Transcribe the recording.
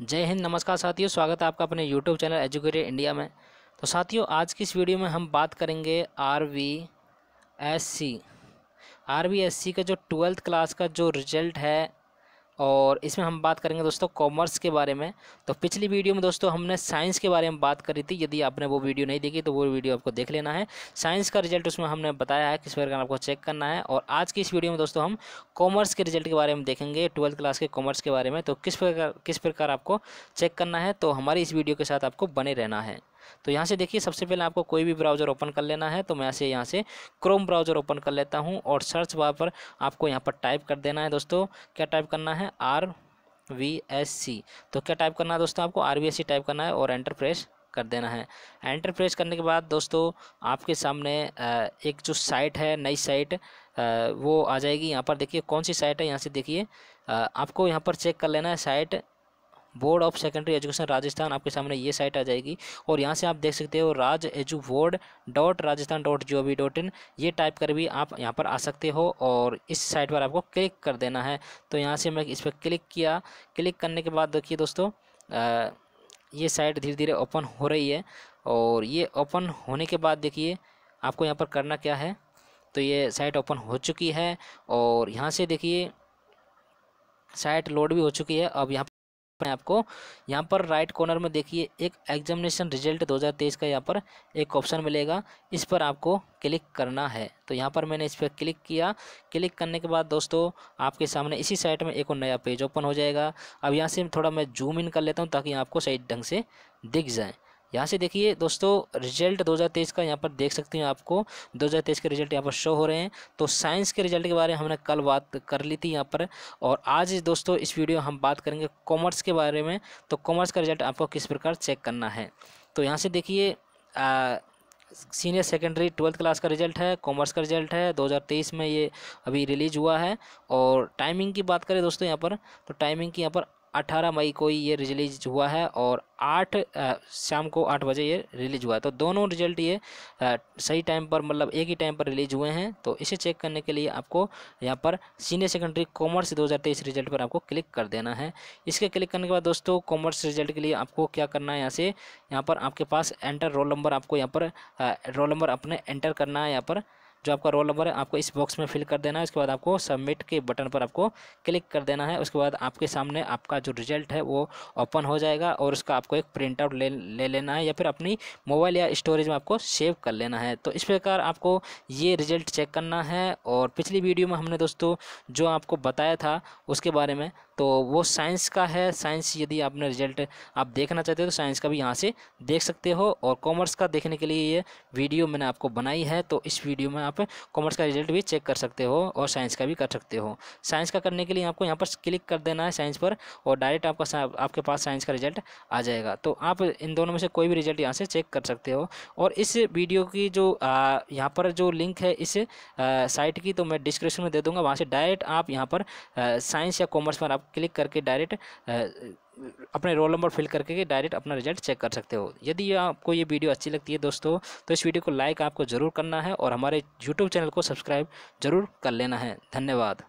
जय हिंद नमस्कार साथियों स्वागत है आपका अपने यूट्यूब चैनल एजुकेटेड इंडिया में तो साथियों आज की इस वीडियो में हम बात करेंगे R V S C R V S C का जो ट्वेल्थ क्लास का जो रिजल्ट है और इसमें हम बात करेंगे दोस्तों कॉमर्स के बारे में तो पिछली वीडियो में दोस्तों हमने साइंस के बारे में बात करी थी यदि आपने वो वीडियो नहीं देखी तो वो वीडियो आपको देख लेना है साइंस का रिजल्ट उसमें हमने बताया है किस प्रकार आपको चेक करना है और आज की इस वीडियो में दोस्तों हम कॉमर्स के रिजल्ट के बारे में देखेंगे ट्वेल्थ क्लास के कॉमर्स के बारे में तो किस प्रकार किस प्रकार आपको चेक करना है तो हमारी इस वीडियो के साथ आपको बने रहना है तो यहाँ से देखिए सबसे पहले आपको कोई भी ब्राउज़र ओपन कर लेना है तो मैं ऐसे यहाँ से क्रोम ब्राउज़र ओपन कर लेता हूँ और सर्च बार पर आपको यहाँ पर टाइप कर देना है दोस्तों क्या टाइप करना है आर वी एस सी तो क्या टाइप करना है दोस्तों आपको R V S C type करना है और एंटर प्रेस कर देना है एंटर प्रेस करने के बाद दोस्तों आपके सामने एक जो साइट है नई साइट वो आ जाएगी यहाँ पर देखिए कौन सी साइट है यहाँ से देखिए आपको यहाँ पर चेक कर लेना है site board of secondary education Rajasthan आपके सामने ये साइट आ जाएगी और यहाँ से आप देख सकते हो Raj edu board dot Rajasthan dot G O V dot in ये टाइप कर भी आप यहाँ पर आ सकते हो और इस साइट पर आपको क्लिक कर देना है तो यहाँ से मैं इस पर क्लिक किया क्लिक करने के बाद देखिए दोस्तों ये साइट धीरे धीरे ओपन हो रही है और ये ओपन होने के बाद देखिए आपको यहाँ पर करना क्या है तो ये साइट ओपन हो चुकी है और यहाँ से देखिए साइट लोड भी हो चुकी है अब यहाँ आपको यहाँ पर राइट कॉर्नर में देखिए एक एग्जामिनेशन रिजल्ट 2023 का यहाँ पर एक ऑप्शन मिलेगा इस पर आपको क्लिक करना है तो यहाँ पर मैंने इस पर क्लिक किया क्लिक करने के बाद दोस्तों आपके सामने इसी साइट में एक और नया पेज ओपन हो जाएगा अब यहाँ से थोड़ा मैं जूम इन कर लेता हूँ ताकि आपको सही ढंग से दिख जाए यहाँ से देखिए दोस्तों रिजल्ट 2023 का यहाँ पर देख सकते हैं आपको 2023 के रिजल्ट यहाँ पर शो हो रहे हैं तो साइंस के रिजल्ट के बारे में हमने कल बात कर ली थी यहाँ पर और आज दोस्तों इस वीडियो हम बात करेंगे कॉमर्स के बारे में तो कॉमर्स का रिजल्ट आपको किस प्रकार चेक करना है तो यहाँ से देखिए सीनियर सेकेंडरी ट्वेल्थ क्लास का रिजल्ट है कॉमर्स का रिजल्ट है 2023 में ये अभी रिलीज हुआ है और टाइमिंग की बात करें दोस्तों यहाँ पर तो टाइमिंग की यहाँ पर अठारह मई को ये रिलीज हुआ है और आठ शाम को आठ बजे ये रिलीज हुआ है तो दोनों रिजल्ट ये सही टाइम पर मतलब एक ही टाइम पर रिलीज हुए हैं तो इसे चेक करने के लिए आपको यहाँ पर सीनियर सेकेंडरी कॉमर्स 2023 रिजल्ट पर आपको क्लिक कर देना है इसके क्लिक करने के बाद दोस्तों कॉमर्स रिजल्ट के लिए आपको क्या करना है यहाँ से यहाँ पर आपके पास एंटर रोल नंबर आपको यहाँ पर रोल नंबर अपने एंटर करना है यहाँ पर जो आपका रोल नंबर है आपको इस बॉक्स में फिल कर देना है उसके बाद आपको सबमिट के बटन पर आपको क्लिक कर देना है उसके बाद आपके सामने आपका जो रिजल्ट है वो ओपन हो जाएगा और उसका आपको एक प्रिंट आउट ले ले लेना है या फिर अपनी मोबाइल या स्टोरेज में आपको सेव कर लेना है तो इस प्रकार आपको ये रिजल्ट चेक करना है और पिछली वीडियो में हमने दोस्तों जो आपको बताया था उसके बारे में तो वो साइंस का है साइंस यदि आपने रिजल्ट आप देखना चाहते हो तो साइंस का भी यहाँ से देख सकते हो और कॉमर्स का देखने के लिए ये वीडियो मैंने आपको बनाई है तो इस वीडियो में आप कॉमर्स का रिजल्ट भी चेक कर सकते हो और साइंस का भी कर सकते हो साइंस का करने के लिए आपको यहाँ पर क्लिक कर देना है साइंस पर और डायरेक्ट आपका आपके पास साइंस का रिजल्ट आ जाएगा तो आप इन दोनों में से कोई भी रिजल्ट यहाँ से चेक कर सकते हो और इस वीडियो की जो यहाँ पर जो लिंक है इस साइट की तो मैं डिस्क्रिप्शन में दे दूँगा वहाँ से डायरेक्ट आप यहाँ पर साइंस या कॉमर्स पर आप क्लिक करके डायरेक्ट अपने रोल नंबर फिल करके डायरेक्ट अपना रिजल्ट चेक कर सकते हो यदि आपको ये वीडियो अच्छी लगती है दोस्तों तो इस वीडियो को लाइक आपको ज़रूर करना है और हमारे यूट्यूब चैनल को सब्सक्राइब जरूर कर लेना है धन्यवाद